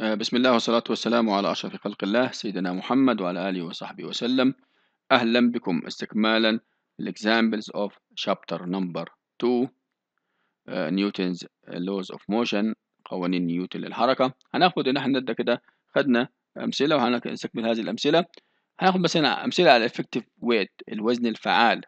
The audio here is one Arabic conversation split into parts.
آه، بسم الله والصلاة والسلام على أشرف خلق الله سيدنا محمد وعلى آله وصحبه وسلم أهلا بكم استكمالا examples of chapter number 2 نيوتنز آه، laws of motion قوانين نيوتن للحركة هناخد ان احنا كده خدنا أمثلة وهنستكمل هذه الأمثلة هناخد مثلا أمثلة على effective weight الوزن الفعال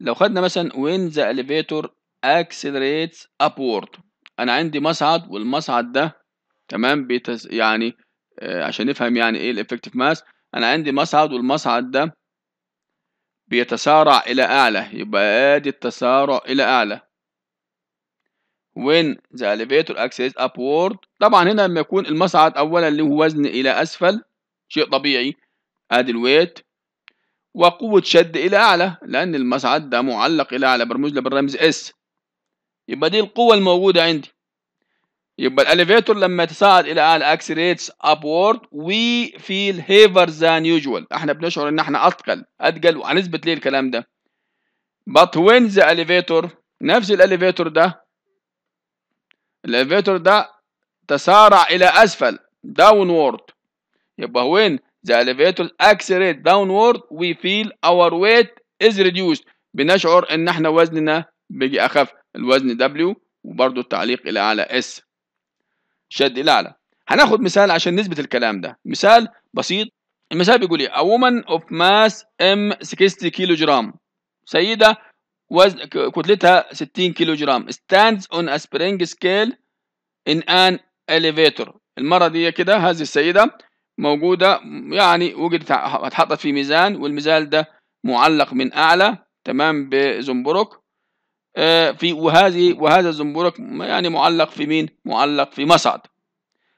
لو خدنا مثلا when the elevator accelerates upward أنا عندي مصعد والمصعد ده تمام بيتس يعني آه عشان نفهم يعني ايه الافكتيف ماس انا عندي مصعد والمصعد ده بيتسارع الى اعلى يبقى ادي التسارع الى اعلى when the elevator axis upward طبعا هنا لما يكون المصعد اولا اللي هو وزن الى اسفل شيء طبيعي ادي الويت وقوة شد إلى أعلى لأن المصعد ده معلق إلى أعلى برمج له بالرمز S يبقى دي القوة الموجودة عندي يبقى الاليفيتور لما يتصاعد الى اعلى اكسريتس ابورد وي فيل هيفر ذان يوجوال احنا بنشعر ان احنا اثقل اثقل وهنثبت ليه الكلام ده but when the elevator نفس الاليفيتور ده الاليفيتور ده تسارع الى اسفل downward يبقى when the elevator داون downward we feel our weight is reduced بنشعر ان احنا وزننا بيجي اخف الوزن W وبرضه التعليق الى اعلى S شد الاعلى هناخد مثال عشان نثبت الكلام ده مثال بسيط المثال بيقول ايه a woman of mass ام 60 كيلو جرام سيده وزن كتلتها 60 كيلو جرام stands on a spring scale in an elevator المرة دي كده هذه السيدة موجودة يعني وجدت اتحطت في ميزان والميزان ده معلق من أعلى تمام بزنبرك في وهذه وهذا الزنبرك يعني معلق في مين؟ معلق في مصعد.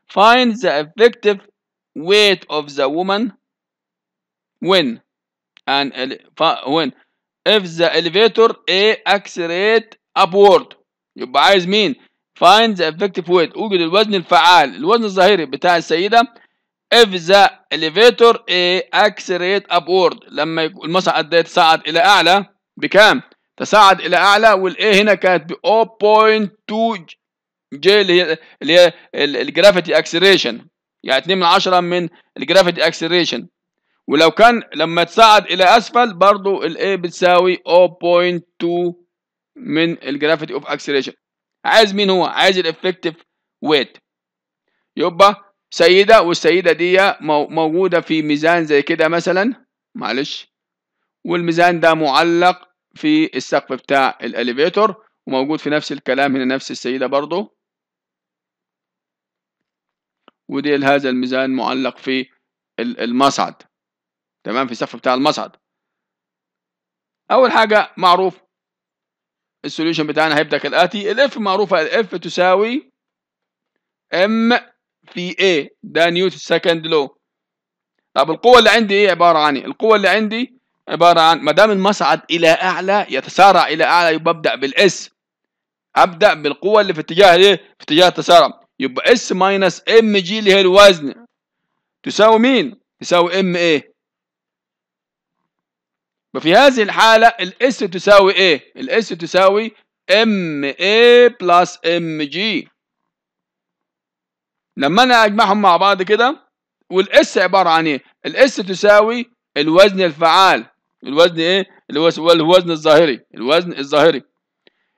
Find the effective weight of the woman when and when if the elevator A accelerate upward يبقى عايز مين؟ Find the effective weight اوجد الوزن الفعال الوزن الظاهري بتاع السيدة if the elevator A accelerate upward لما المصعد ده يتصعد إلى أعلى بكام؟ تصاعد الى اعلى والاي هنا كانت ب 0.2 جي اللي هي اللي هي الجرافيتي اكسلريشن يعني 2 من 10 من الجرافيتي اكسلريشن ولو كان لما تصعد الى اسفل برضه الاي بتساوي 0.2 من الجرافيتي اوف اكسلريشن عايز مين هو عايز الافكتيف ويت يبقى سيده والسيده دي موجوده في ميزان زي كده مثلا معلش والميزان ده معلق في السقف بتاع الاليفيتور وموجود في نفس الكلام هنا نفس السيدة برضو ودي هذا الميزان معلق في المصعد تمام في السقف بتاع المصعد اول حاجة معروف السوليوشن بتاعنا هيبدأ كالآتي الاف معروفة الاف تساوي ام في ايه ده نيوتن سكند لو طب القوة اللي عندي ايه عبارة عن ايه القوة اللي عندي عبارة عن ما دام المصعد إلى أعلى يتسارع إلى أعلى يبقى أبدأ بالإس أبدأ بالقوة اللي في اتجاه إيه؟ في اتجاه التسارع يبقى إس ماينس إم جي اللي هي الوزن تساوي مين؟ تساوي إم إيه؟ وفي هذه الحالة الإس تساوي إيه؟ الإس تساوي إم إيه بلس إم جي لما أنا أجمعهم مع بعض كده والإس عبارة عن إيه؟ الإس تساوي الوزن الفعال الوزن ايه اللي هو الوزن الظاهري الوزن الظاهري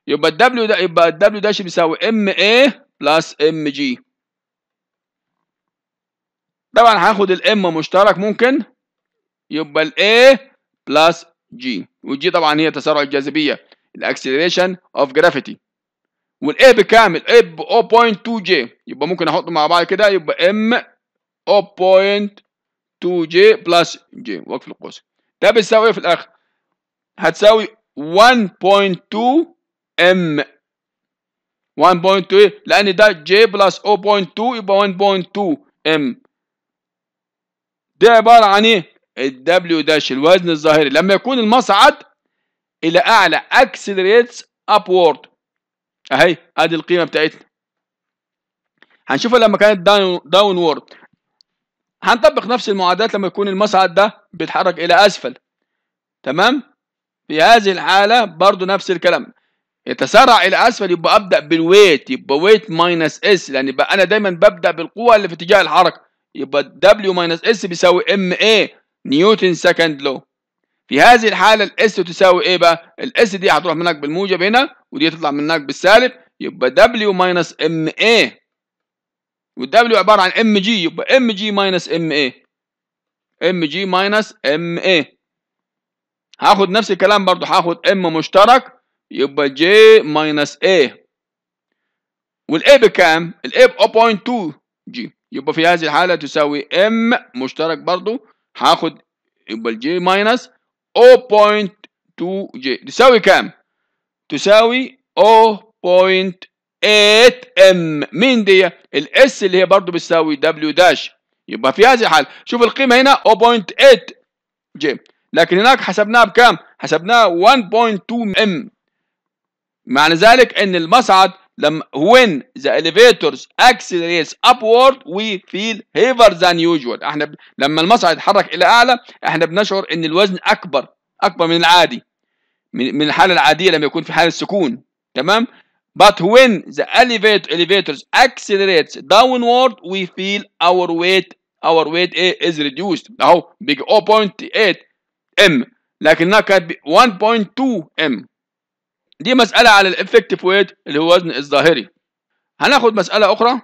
يبقى الدبليو ده يبقى الدبليو داش بيساوي ام ايه بلس ام جي طبعا هاخد الام مشترك ممكن يبقى الايه بلس جي والجي طبعا هي تسارع الجاذبيه الاكسلريشن اوف جرافيتي A بكامل A ب 0.2 جي يبقى ممكن احط مع بعض كده يبقى ام 0.2 جي بلس جي وقف القوس ده بتساوي ايه في الاخر هتساوي 1.2 ام 1.2 لان ده j بلس 0.2 يبقى 1.2 ام ده عباره عن ايه الدبليو داش الوزن الظاهري لما يكون المصعد الى اعلى accelerates upward اهي ادي القيمه بتاعتنا هنشوفها لما كانت داون وورد هنطبق نفس المعادلات لما يكون المصعد ده بيتحرك الى اسفل تمام في هذه الحاله برضو نفس الكلام يتسارع الى اسفل يبقى ابدا بالويت يبقى ويت ماينس اس لان يبقى انا دايما ببدا بالقوه اللي في اتجاه الحركه يبقى دبليو ماينس اس بيساوي ام اي نيوتن سكند لو في هذه الحاله الاس تساوي ايه بقى الاس دي هتروح منك بالموجب هنا ودي هتطلع منك بالسالب يبقى دبليو ماينس ام اي والدبليو عباره عن ام جي يبقى ام جي ماينس ام اي ام جي ماينس ام اي هاخد نفس الكلام برضو هاخد ام مشترك يبقى جي ماينس اي والاي بكام الاي ب 0.2 جي يبقى في هذه الحاله تساوي ام مشترك برضو هاخد يبقى الجي ماينس 0.2 جي تساوي كام تساوي 0.2 8m مين دي الاس اللي هي برضه بتساوي دبليو داش يبقى في هذه الحاله شوف القيمه هنا 0.8 جيم لكن هناك حسبناها بكام حسبناها 1.2 ام معنى ذلك ان المصعد لما when the elevators accelerates upward we feel heavier than usual احنا لما المصعد يتحرك الى اعلى احنا بنشعر ان الوزن اكبر اكبر من العادي من الحاله العاديه لما يكون في حاله السكون تمام But when the elevator elevators accelerates downward, we feel our weight our weight A is reduced. أهو big 0.8 m لكنها كانت 1.2 m. دي مسألة على الافكتيف ويت اللي هو وزن الظاهري. هناخد مسألة أخرى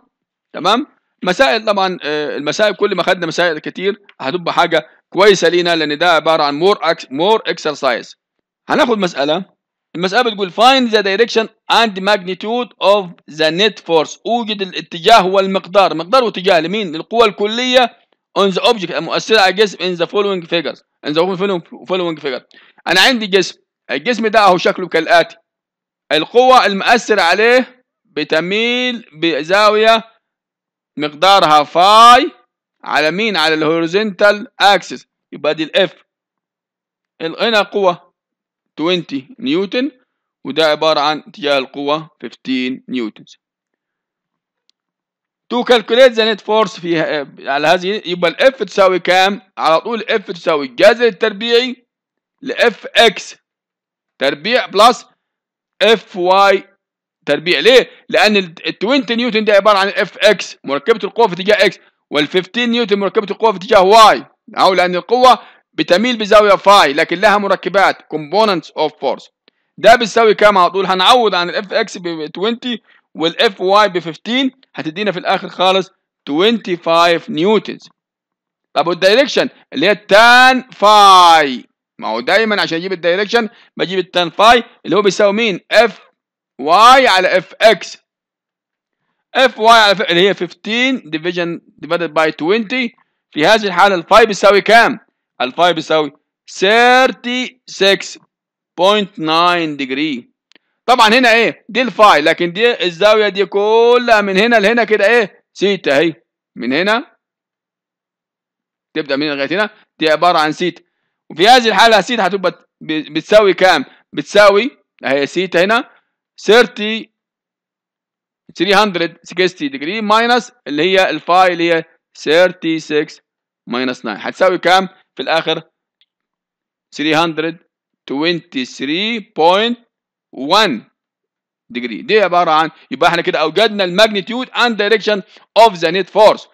تمام؟ مسائل طبعا آه، المسائل كل ما خدنا مسائل كتير هتبقى حاجة كويسة لينا لأن ده عبارة عن مور أكس مور اكسرسايز. هناخد مسألة المسألة بتقول find the direction and magnitude of the net force أوجد الاتجاه والمقدار مقدار واتجاه لمين؟ للقوة الكلية on the object المؤثرة على الجسم in the following figures in the following figure أنا عندي جسم الجسم ده أهو شكله كالآتي القوة المؤثرة عليه بتميل بزاوية مقدارها فاي على مين؟ على الهوريزونتال اكسس يبقى دي الاف هنا قوة 20 نيوتن وده عبارة عن اتجاه القوة 15 نيوتن To calculate the net force في على هذه يبقى F تساوي كام؟ على طول F تساوي الجذر التربيعي ل Fx تربيع بلس Fy تربيع ليه؟ لان ال 20 نيوتن ده عباره عن Fx مركبه القوه في اتجاه X وال 15 نيوتن مركبه القوه في اتجاه Y او لان القوه بتميل بزاوية فاي لكن لها مركبات components of force ده بيساوي كام على طول هنعوض عن الاف اكس ب 20 والاف واي ب 15 هتدينا في الاخر خالص 25 نيوتنز طب والدايركشن اللي هي التان فاي ما هو دايما عشان اجيب الدايركشن بجيب التان فاي اللي هو بيساوي مين اف واي على اف اكس اف واي على اللي هي 15 ديفيجن ديفيدد باي 20 في هذه الحاله الفاي بيساوي كام الفاي بيساوي 36.9 ديجري طبعا هنا ايه دي الفاي لكن دي الزاويه دي كلها من هنا لهنا كده ايه سيتا اهي من هنا تبدا من هنا لغايه هنا دي عباره عن سيتا وفي هذه الحاله سيتا هتبقى بتساوي كام بتساوي اهي سيتا هنا 30 360 ديجري ماينس اللي هي الفاي اللي هي 36 ماينس 9 هتساوي كام في الآخر 323.1 degree دي عبارة عن يبقى احنا كده أوجدنا الماجنتيود اند دايركشن اوف ذا نت فورس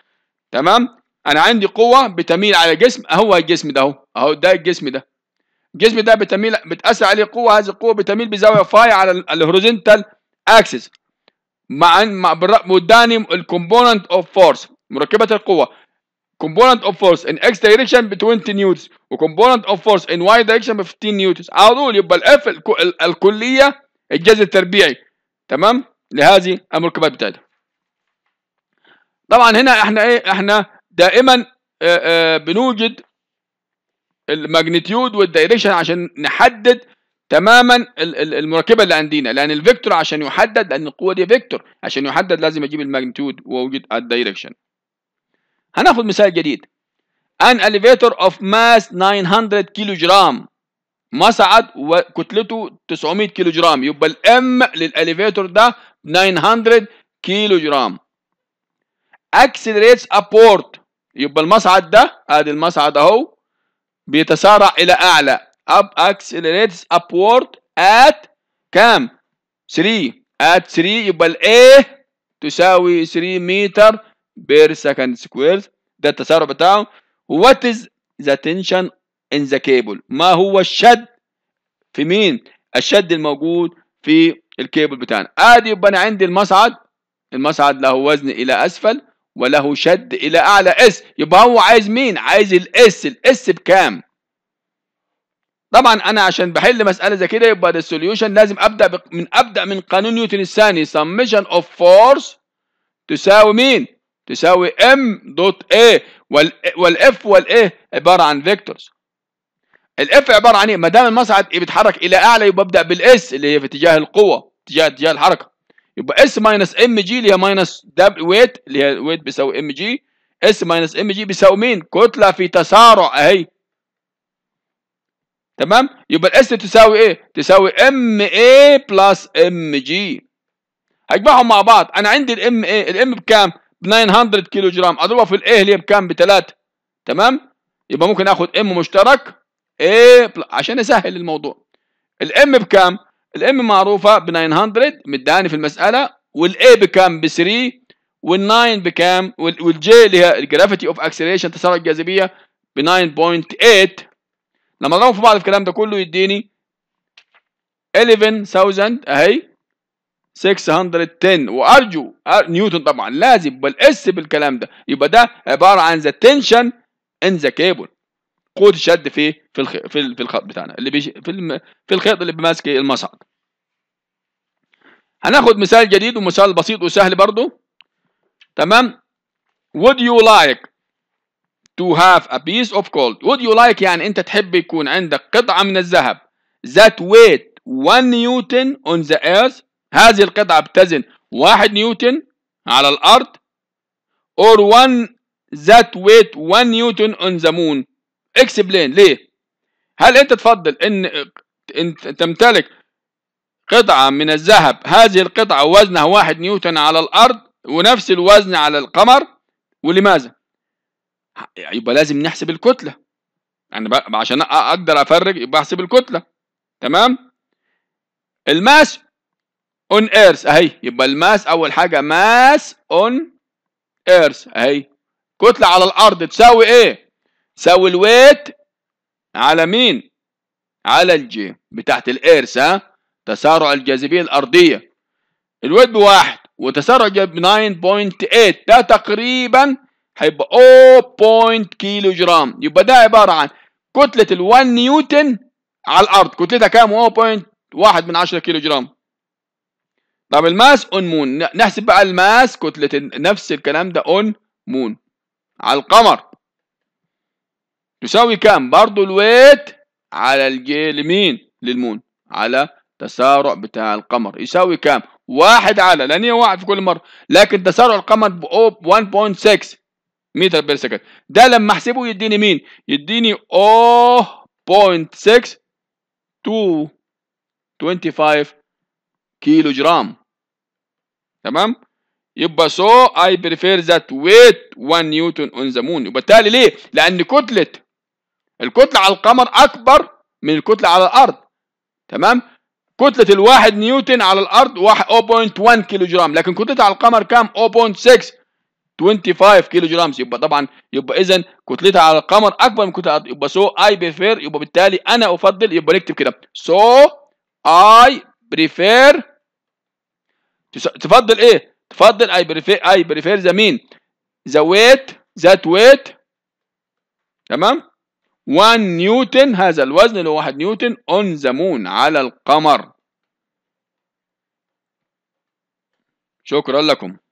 تمام أنا عندي قوة بتميل على جسم أهو الجسم ده أهو أهو ده الجسم ده الجسم ده بتميل بتأثر عليه قوة هذه القوة بتميل بزاوية فاي على الهوريزونتال اكسس مع مع بالرقم الكومبوننت اوف فورس مركبة القوة component of force in x direction ب 20 نيوتن وcomponent of force in y direction ب 15 نيوتن على طول يبقى الاف الكليه الجذر التربيعي تمام لهذه المركبات بتاعتها طبعا هنا احنا ايه احنا دائما اه اه بنوجد الماجنتيود والدايركشن عشان نحدد تماما المركبه اللي عندنا لان الفيكتور عشان يحدد لان القوه دي فيكتور عشان يحدد لازم اجيب الماجنتيود واوجد الدايركشن هناخد مثال جديد an elevator of mass 900 كيلو جرام مصعد وكتلته 900 كيلو جرام يبقى الام للاليفيتور ده 900 كيلو جرام accelerates upward يبقى المصعد ده ادي المصعد اهو بيتسارع الى اعلى up accelerates upward at كام 3 at 3 يبقى الايه تساوي 3 متر بير سكند سكوير ده التسارع بتاعه وات از ذا تنشن ان ذا كيبل ما هو الشد في مين الشد الموجود في الكيبل بتاعنا ادي يبقى انا عندي المصعد المصعد له وزن الى اسفل وله شد الى اعلى اس يبقى هو عايز مين عايز الاس الاس بكام طبعا انا عشان بحل مساله زي كده يبقى ده السوليوشن لازم ابدا من ابدا من قانون نيوتن الثاني سمشن اوف فورس تساوي مين تساوي ام دوت اي والاف والاي عباره عن فيكتورز الاف عباره عن ايه ما دام المصعد ايه بيتحرك الى اعلى يبقى ابدا بالاس اللي هي في اتجاه القوه اتجاه اتجاه الحركه يبقى اس ماينس ام جي اللي هي ماينس دب ويت اللي هي ويت بيساوي ام جي اس ماينس ام جي بيساوي مين كتله في تسارع اهي تمام يبقى الاس تساوي ايه تساوي ام اي بلس ام جي هجمعهم مع بعض انا عندي الام ايه الام بكام 900 كيلو جرام اضربها في الاهليه بكام بثلاثة تمام يبقى ممكن اخد ام مشترك ايه عشان اسهل الموضوع الام بكام الام معروفه ب 900 مداني في المساله والاي بكام ب 3 والناين بكام والجي اللي هي الجرافيتي اوف اكسلريشن تسارع الجاذبيه ب 9.8 لما اضربهم في بعض الكلام ده كله يديني 11000 اهي 610 وارجو نيوتن طبعا لازم بالاس بالكلام ده يبقى ده عباره عن ذا تنشن ان ذا كيبل قوه الشد في في في, في الخيط بتاعنا اللي بيش في في الخيط اللي بماسك المصعد هناخد مثال جديد ومثال بسيط وسهل برضو تمام would you like to have a piece of gold would you like يعني انت تحب يكون عندك قطعه من الذهب that weight 1 نيوتن on the earth هذه القطعة بتزن واحد نيوتن على الأرض or one that weight one نيوتن on the moon explain ليه هل أنت تفضل أن تمتلك قطعة من الذهب هذه القطعة وزنها واحد نيوتن على الأرض ونفس الوزن على القمر ولماذا يبقى لازم نحسب الكتلة أنا عشان أقدر أفرق يبقى أحسب الكتلة تمام الماس اون ايرث اهي يبقى الماس اول حاجه ماس اون ايرث اهي كتله على الارض تساوي ايه تساوي الويت على مين على الجي بتاعت الايرث ها تسارع الجاذبيه الارضيه الويت بواحد وتسارع ب 9.8 ده تقريبا هيبقى 0. كيلو جرام يبقى ده عباره عن كتله ال1 نيوتن على الارض كتلتها كام 0.1 من 10 كيلو جرام طب الماس اون مون نحسب بقى الماس كتلة نفس الكلام ده اون مون على القمر تساوي كام برضو الويت على الجي لمين للمون على تسارع بتاع القمر يساوي كام واحد على لان هي واحد في كل مره لكن تسارع القمر ب 1.6 متر بير سكند ده لما احسبه يديني مين يديني 0.6 2 25 كيلو جرام تمام يبقى سو اي بريفير ذات ويت 1 نيوتن اون ذا مون وبالتالي ليه لان كتله الكتله على القمر اكبر من الكتله على الارض تمام كتله الواحد نيوتن على الارض 0.1 كيلو جرام لكن كتله على القمر كام 0.6 25 كيلو جرام يبقى طبعا يبقى اذا كتلتها على القمر اكبر من كتله الارض يبقى سو اي بريفير يبقى بالتالي انا افضل يبقى نكتب كده سو اي بريفير تفضل ايه تفضل اي بريفير اي بريفير ذا مين ذا ويت ذات ويت تمام 1 نيوتن هذا الوزن اللي هو 1 نيوتن اون ذا مون على القمر شكرا لكم